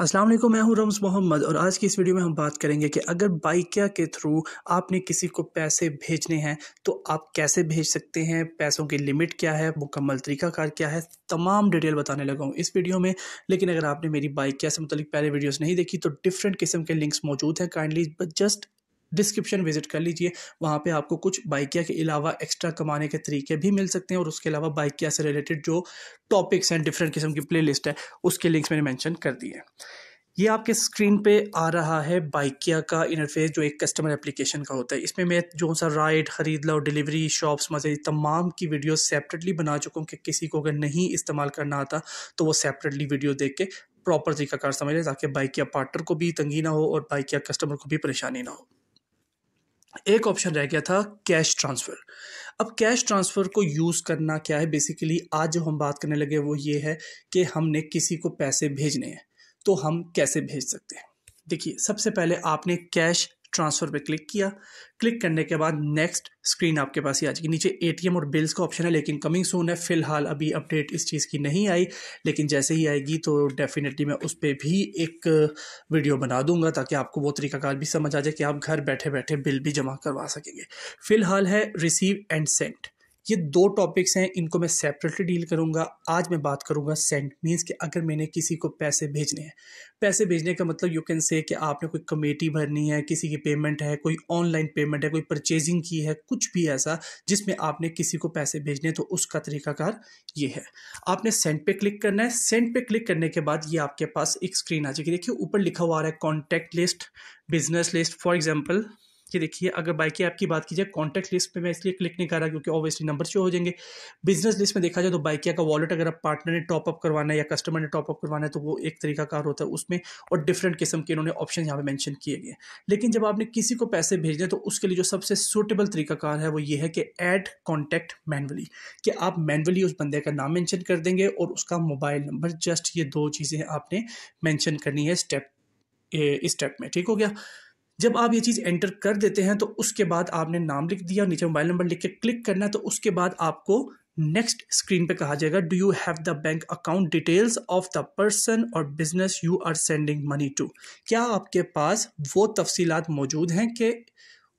अस्सलाम वालेकुम मैं हूं रम्स मोहम्मद और आज की इस वीडियो में हम बात करेंगे कि अगर बाइकिया के थ्रू आपने किसी को पैसे भेजने हैं तो आप कैसे भेज सकते हैं पैसों की लिमिट क्या है मुकम्मल तरीकाकार क्या है तमाम डिटेल बताने लगा हूं इस वीडियो में लेकिन अगर आपने मेरी बाइकिया से मतलब पहले वीडियोज़ नहीं देखी तो डिफरेंट किस्म के लिंक्स मौजूद हैं काइंडली जस्ट डिस्क्रिप्शन विजिट कर लीजिए वहाँ पे आपको कुछ बाइकिया के अलावा एक्स्ट्रा कमाने के तरीके भी मिल सकते हैं और उसके अलावा बाइकिया से रिलेटेड जो टॉपिक्स हैं डिफरेंट किस्म की प्लेलिस्ट है उसके लिंक्स मैंने मेंशन कर दिए हैं ये आपके स्क्रीन पे आ रहा है बाइकिया का इंटरफेस जो एक कस्टमर एप्लीकेशन का होता है इसमें मैं जो सा राइड ख़रीद लो डिलीवरी शॉप्स मजे तमाम की वीडियो सेपरेटली बना चुका हूँ कि किसी को अगर नहीं इस्तेमाल करना आता तो वो सेपरेटली वीडियो देख के प्रॉपर तरीका कार समझ लें ताकि बाइकिया पार्टनर को भी तंगी ना हो और बाइकिया कस्टमर को भी परेशानी ना हो एक ऑप्शन रह गया था कैश ट्रांसफ़र अब कैश ट्रांसफ़र को यूज़ करना क्या है बेसिकली आज जो हम बात करने लगे वो ये है कि हमने किसी को पैसे भेजने हैं तो हम कैसे भेज सकते हैं देखिए सबसे पहले आपने कैश ट्रांसफ़र पे क्लिक किया क्लिक करने के बाद नेक्स्ट स्क्रीन आपके पास ही आ जाएगी नीचे एटीएम और बिल्स का ऑप्शन है लेकिन कमिंग सोन है फिलहाल अभी अपडेट इस चीज़ की नहीं आई लेकिन जैसे ही आएगी तो डेफिनेटली मैं उस पर भी एक वीडियो बना दूंगा ताकि आपको वो तरीकाकार भी समझ आ जाए कि आप घर बैठे बैठे बिल भी जमा करवा सकेंगे फ़िलहाल है रिसीव एंड सेंट ये दो टॉपिक्स हैं इनको मैं सेपरेटली डील करूंगा आज मैं बात करूंगा सेंड मीन्स कि अगर मैंने किसी को पैसे भेजने हैं पैसे भेजने का मतलब यू कैन से कि आपने कोई कमेटी भरनी है किसी की पेमेंट है कोई ऑनलाइन पेमेंट है कोई परचेजिंग की है कुछ भी ऐसा जिसमें आपने किसी को पैसे भेजने तो उसका तरीकाकार ये है आपने सेंड पे क्लिक करना है सेंड पे क्लिक करने के बाद ये आपके पास एक स्क्रीन आ जाएगी देखिए ऊपर लिखा हुआ आ रहा है contact list business list for example कि देखिए अगर बाइक की ऐप की बात की जाए कॉन्टैक्ट लिस्ट पे मैं इसलिए क्लिक नहीं कर रहा क्योंकि ऑब्वियसली नंबर शो हो जाएंगे बिजनेस लिस्ट में देखा जाए तो बाइकिया का वॉलेट अगर आप पार्टनर ने टॉपअप करवाना है या कस्टमर ने टॉपअप करवाना है तो वो एक तरीका कार होता है उसमें और डिफरेंट किस्म के इन्होंने ऑप्शन यहाँ पे मैंशन किए गए लेकिन जब आपने किसी को पैसे भेजने तो उसके लिए जो सबसे सूटेबल तरीका कार है वो ये है कि एड कॉन्टैक्ट मैनुअली कि आप मैनुअली उस बंदे का नाम मैंशन कर देंगे और उसका मोबाइल नंबर जस्ट ये दो चीज़ें आपने मैंशन करनी है स्टेप स्टेप में ठीक हो गया जब आप ये चीज़ एंटर कर देते हैं तो उसके बाद आपने नाम लिख दिया नीचे मोबाइल नंबर लिख के क्लिक करना है तो उसके बाद आपको नेक्स्ट स्क्रीन पे कहा जाएगा do you have the bank account details of the person और business you are sending money to क्या आपके पास वो तफसीलात मौजूद हैं कि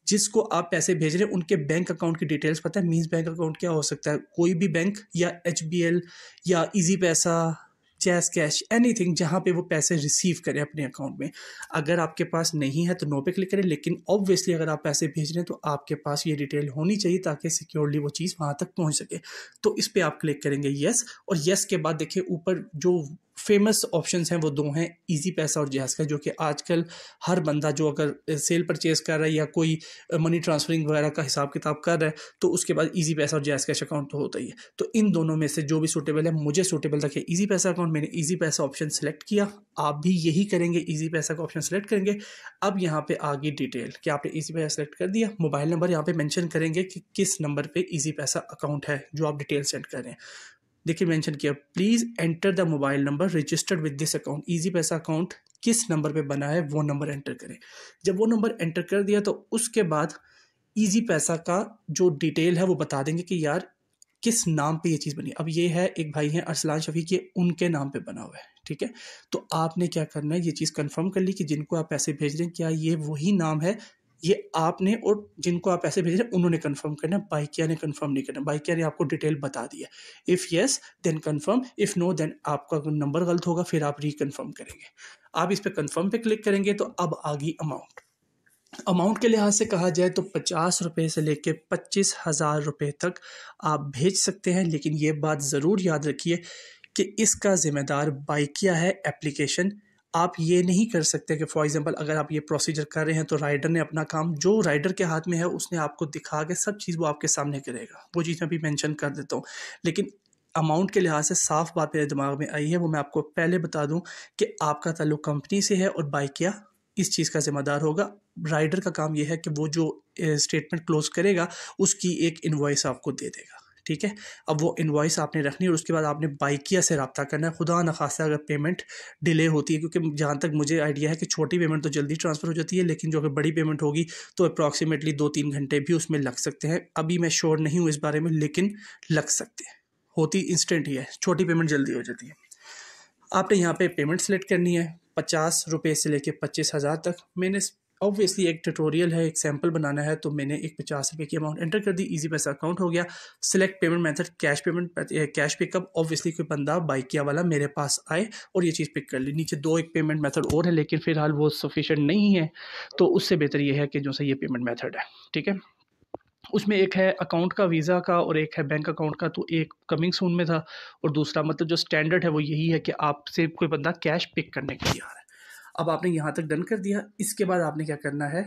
जिसको आप पैसे भेज रहे हैं उनके बैंक अकाउंट की डिटेल्स पता है मीन्स बैंक अकाउंट क्या हो सकता है कोई भी बैंक या एच या ईजी पैसा चैस कैश एनीथिंग जहाँ पे वो पैसे रिसीव करें अपने अकाउंट में अगर आपके पास नहीं है तो नो पे क्लिक करें लेकिन ऑब्वियसली अगर आप पैसे भेज रहे हैं तो आपके पास ये डिटेल होनी चाहिए ताकि सिक्योरली वो चीज़ वहाँ तक पहुँच सके तो इस पर आप क्लिक करेंगे येस और येस के बाद देखिए ऊपर जो फेमस ऑप्शंस हैं वो दो हैं इजी पैसा और जहाज का जो कि आजकल हर बंदा जो अगर सेल परचेज कर रहा है या कोई मनी ट्रांसफरिंग वगैरह का हिसाब किताब कर रहा है तो उसके बाद ईजी पैसा और जैस कैश अकाउंट तो होता ही है तो इन दोनों में से जो भी सूटेबल है मुझे सूटेबल रखे ईजी पैसा अकाउंट मैंने ईजी पैसा ऑप्शन सेलेक्ट किया आप भी यही करेंगे ईजी पैसा का ऑप्शन सेलेक्ट करेंगे अब यहाँ पर आगे डिटेल कि आपने ईजी पैसा सेलेक्ट कर दिया मोबाइल नंबर यहाँ पर मैंशन करेंगे कि किस नंबर पर ईजी पैसा अकाउंट है जो आप डिटेल सेंड कर रहे हैं देखिए मेंशन किया please enter the mobile number registered with this account Easypaisa account किस नंबर पे बना है वो नंबर एंटर करें जब वो नंबर एंटर कर दिया तो उसके बाद ईजी पैसा का जो डिटेल है वो बता देंगे कि यार किस नाम पे ये चीज़ बनी अब ये है एक भाई हैं अरसलान शफी के उनके नाम पे बना हुआ है ठीक है तो आपने क्या करना है ये चीज़ कंफर्म कर ली कि जिनको आप पैसे भेज रहे हैं क्या ये वही नाम है ये आपने और जिनको आप ऐसे भेज रहे हैं उन्होंने कंफर्म करना है बाइकिया ने कंफर्म नहीं करना बाइकिया ने आपको डिटेल बता दिया if yes then confirm if no then आपका नंबर गलत होगा फिर आप रिकन्फर्म करेंगे आप इस पर कन्फर्म पे क्लिक करेंगे तो अब आ गई अमाउंट अमाउंट के लिहाज से कहा जाए तो पचास रुपये से लेकर पच्चीस हज़ार रुपये तक आप भेज सकते हैं लेकिन ये बात ज़रूर याद रखिए कि इसका ज़िम्मेदार बाइकिया है एप्लीकेशन आप ये नहीं कर सकते कि फॉर एग्ज़ाम्पल अगर आप ये प्रोसीजर कर रहे हैं तो राइडर ने अपना काम जो राइडर के हाथ में है उसने आपको दिखा के सब चीज़ वो आपके सामने करेगा वो चीज़ मैं भी मैंशन कर देता हूँ लेकिन अमाउंट के लिहाज से साफ बात मेरे दिमाग में आई है वो मैं आपको पहले बता दूँ कि आपका ताल्लुक कंपनी से है और बाइकिया इस चीज़ का ज़िम्मेदार होगा राइडर का काम यह है कि वो जो स्टेटमेंट क्लोज करेगा उसकी एक इन्वाइस आपको दे देगा ठीक है अब वो इन्वाइस आपने रखनी और उसके बाद आपने बाइकिया से रबता करना है खुदा न खासा अगर पेमेंट डिले होती है क्योंकि जहाँ तक मुझे आइडिया है कि छोटी पेमेंट तो जल्दी ट्रांसफ़र हो जाती है लेकिन जो अगर बड़ी पेमेंट होगी तो अप्रॉक्सीमेटली दो तीन घंटे भी उसमें लग सकते हैं अभी मैं श्योर नहीं हूँ इस बारे में लेकिन लग सकते हैं होती इंस्टेंट ही है छोटी पेमेंट जल्दी हो जाती है आपने यहाँ पे पेमेंट सेलेक्ट करनी है पचास रुपये से लेकर पच्चीस हज़ार तक मैंने ऑब्वियसली एक ट्यूटोरियल है एक सैम्पल बनाना है तो मैंने एक पचास रुपये की अमाउंट एंटर कर दी ईजी पैसा अकाउंट हो गया select payment method cash payment cash pickup obviously कोई बंदा बाइकिया वाला मेरे पास आए और ये चीज़ पिक कर ली नीचे दो एक पेमेंट मैथड और है लेकिन फ़िलहाल वो सफिशेंट नहीं है तो उससे बेहतर ये है कि जो सा ये पेमेंट मैथड है ठीक है उसमें एक है अकाउंट का वीज़ा का और एक है बैंक अकाउंट का तो एक कमिंग सून में था और दूसरा मतलब जो स्टैंडर्ड है वो यही है कि आपसे कोई बंदा कैश पिक करने के लिए आ रहा है अब आपने यहाँ तक डन कर दिया इसके बाद आपने क्या करना है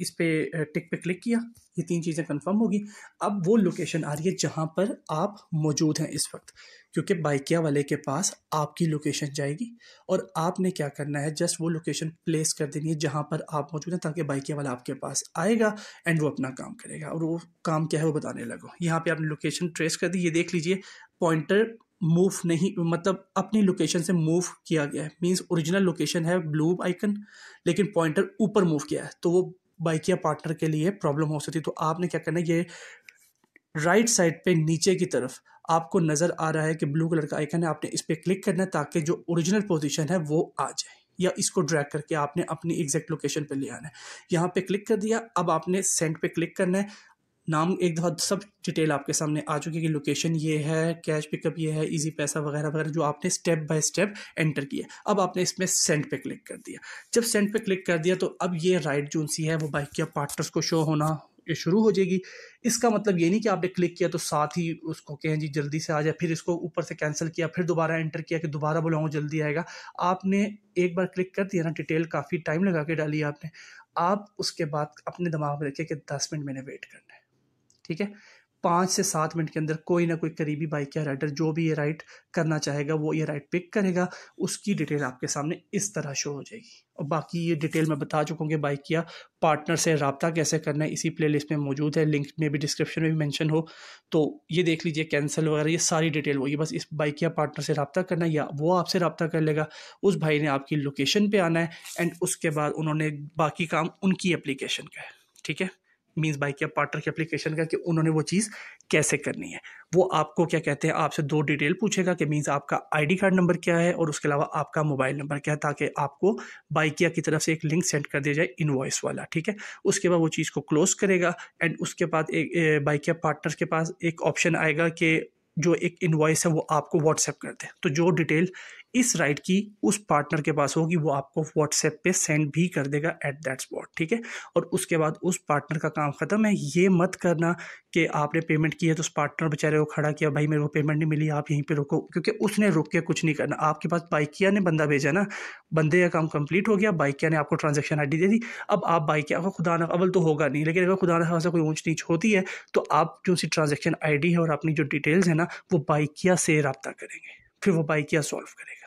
इस पर टिक पे क्लिक किया ये तीन चीज़ें कंफर्म होगी अब वो लोकेशन आ रही है जहाँ पर आप मौजूद हैं इस वक्त क्योंकि बाइकिया वाले के पास आपकी लोकेशन जाएगी और आपने क्या करना है जस्ट वो लोकेशन प्लेस कर देनी है जहाँ पर आप मौजूद हैं ताकि बाइकिया वाला आपके पास आएगा एंड वो अपना काम करेगा और वो काम क्या है वो बताने लगो यहाँ पर आपने लोकेशन ट्रेस कर दी ये देख लीजिए पॉइंटर मूव नहीं मतलब अपनी लोकेशन से मूव किया गया है मीन्स ओरिजिनल लोकेशन है ब्लू आइकन लेकिन पॉइंटर ऊपर मूव किया है तो वो बाइक या पार्टनर के लिए प्रॉब्लम हो सकती है तो आपने क्या करना है ये राइट साइड पे नीचे की तरफ आपको नज़र आ रहा है कि ब्लू कलर का आइकन है आपने इस पर क्लिक करना है ताकि जो ओरिजिनल पोजीशन है वो आ जाए या इसको ड्रैग करके आपने अपनी एग्जैक्ट लोकेशन पे ले आना है यहाँ पे क्लिक कर दिया अब आपने सेंड पे क्लिक करना है नाम एक दफ़ा सब डिटेल आपके सामने आ चुकी है कि लोकेशन ये है कैश पिकअप ये है इजी पैसा वगैरह वगैरह जो आपने स्टेप बाय स्टेप एंटर किया अब आपने इसमें सेंड पे क्लिक कर दिया जब सेंड पे क्लिक कर दिया तो अब ये राइट जो सी है वो बाइक के पार्टनर्स को शो होना शुरू हो जाएगी इसका मतलब ये नहीं कि आपने क्लिक किया तो साथ ही उसको कहें जी जल्दी से आ जाए फिर इसको ऊपर से कैंसिल किया फिर दोबारा एंटर किया कि दोबारा बुलाऊँ जल्दी आएगा आपने एक बार क्लिक कर दिया ना डिटेल काफ़ी टाइम लगा के डाली आपने आप उसके बाद अपने दिमाग में रखिए कि दस मिनट मैंने वेट करना है ठीक है पाँच से सात मिनट के अंदर कोई ना कोई करीबी बाइक या राइडर जो भी ये राइड करना चाहेगा वो ये राइड पिक करेगा उसकी डिटेल आपके सामने इस तरह शो हो जाएगी और बाकी ये डिटेल मैं बता चुका हूँ कि बाइक या पार्टनर से रबता कैसे करना है इसी प्ले लिस्ट में मौजूद है लिंक में भी डिस्क्रिप्शन में भी मैंशन हो तो ये देख लीजिए कैंसिल वगैरह ये सारी डिटेल वही बस इस बाइक या पार्टनर से रबता करना या वो आपसे रबता कर लेगा उस भाई ने आपकी लोकेशन पर आना है एंड उसके बाद उन्होंने बाकी काम उनकी अप्लीकेशन का है ठीक है मीन्स बाई किया पार्टनर की एप्लीकेशन का कि उन्होंने वो चीज़ कैसे करनी है वो आपको क्या कहते हैं आपसे दो डिटेल पूछेगा कि मीन्स आपका आईडी कार्ड नंबर क्या है और उसके अलावा आपका मोबाइल नंबर क्या है ताकि आपको बाइकिया की तरफ से एक लिंक सेंड कर दिया जाए इन्वॉइस वाला ठीक है उसके बाद वो चीज़ को क्लोज करेगा एंड उसके बाद एक बाइकिया पार्टनर के पास एक ऑप्शन आएगा कि जो एक इन्वाइस है वो आपको व्हाट्सएप कर दे तो जो डिटेल इस राइट की उस पार्टनर के पास होगी वो आपको व्हाट्सएप पे सेंड भी कर देगा एट दैट स्पॉट ठीक है और उसके बाद उस पार्टनर का काम ख़त्म है ये मत करना कि आपने पेमेंट की है तो उस पार्टनर बेचारे को खड़ा किया भाई मेरे को पेमेंट नहीं मिली आप यहीं पर रुको क्योंकि उसने रुक के कुछ नहीं करना आपके पास बाइकिया ने बंदा भेजा ना बंदे का काम कंप्लीट हो गया बाइकिया ने आपको ट्रांजेक्शन आई दे दी अब आप बाइकिया का खुदा ना अवल तो होगा नहीं लेकिन अगर खुदा ना खासा कोई ऊँच नीच होती है तो आप जो सी ट्रांजेक्शन आई है और अपनी जो डिटेल्स है ना वो बाइकिया से रबता करेंगे फिर वो बाइकिया सॉल्व करेगा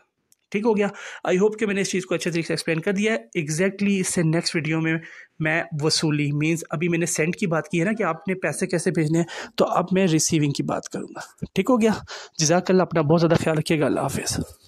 ठीक हो गया आई होप कि मैंने इस चीज़ को अच्छे तरीके से एक्सप्लेन कर दिया है एग्जैक्टली इससे नेक्स्ट वीडियो में मैं वसूली मीन्स अभी मैंने सेंड की बात की है ना कि आपने पैसे कैसे भेजने हैं तो अब मैं रिसीविंग की बात करूँगा ठीक हो गया जजाकल्ला अपना बहुत ज़्यादा ख्याल रखिएगा अल्लाह हाफिज़